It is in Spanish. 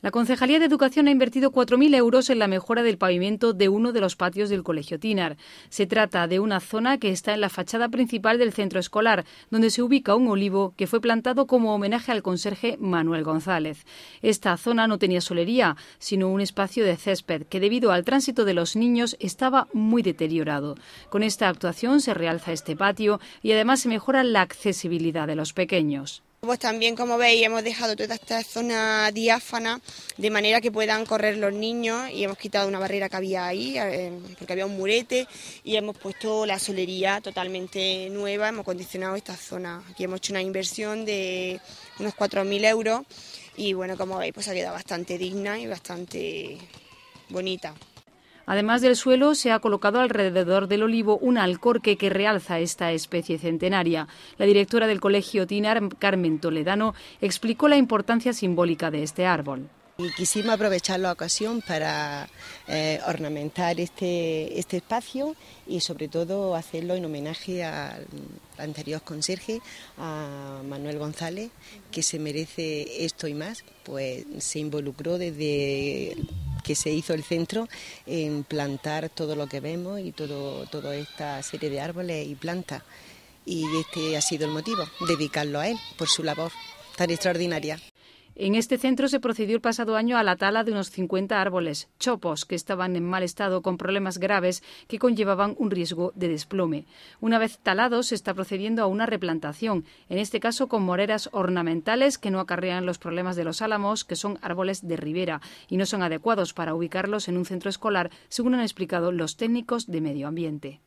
La Concejalía de Educación ha invertido 4.000 euros en la mejora del pavimento de uno de los patios del Colegio Tinar. Se trata de una zona que está en la fachada principal del centro escolar, donde se ubica un olivo que fue plantado como homenaje al conserje Manuel González. Esta zona no tenía solería, sino un espacio de césped que, debido al tránsito de los niños, estaba muy deteriorado. Con esta actuación se realza este patio y además se mejora la accesibilidad de los pequeños. Pues también, como veis, hemos dejado toda esta zona diáfana de manera que puedan correr los niños y hemos quitado una barrera que había ahí, eh, porque había un murete, y hemos puesto la solería totalmente nueva, hemos condicionado esta zona. Aquí hemos hecho una inversión de unos 4.000 euros y bueno, como veis, pues ha quedado bastante digna y bastante bonita. Además del suelo, se ha colocado alrededor del olivo un alcorque que realza esta especie centenaria. La directora del Colegio Tinar, Carmen Toledano, explicó la importancia simbólica de este árbol. Y quisimos aprovechar la ocasión para eh, ornamentar este, este espacio y sobre todo hacerlo en homenaje al anterior conserje, a Manuel González, que se merece esto y más, pues se involucró desde que se hizo el centro en plantar todo lo que vemos y todo, toda esta serie de árboles y plantas. Y este ha sido el motivo, dedicarlo a él por su labor tan extraordinaria. En este centro se procedió el pasado año a la tala de unos 50 árboles chopos que estaban en mal estado con problemas graves que conllevaban un riesgo de desplome. Una vez talados se está procediendo a una replantación, en este caso con moreras ornamentales que no acarrean los problemas de los álamos, que son árboles de ribera y no son adecuados para ubicarlos en un centro escolar, según han explicado los técnicos de medio ambiente.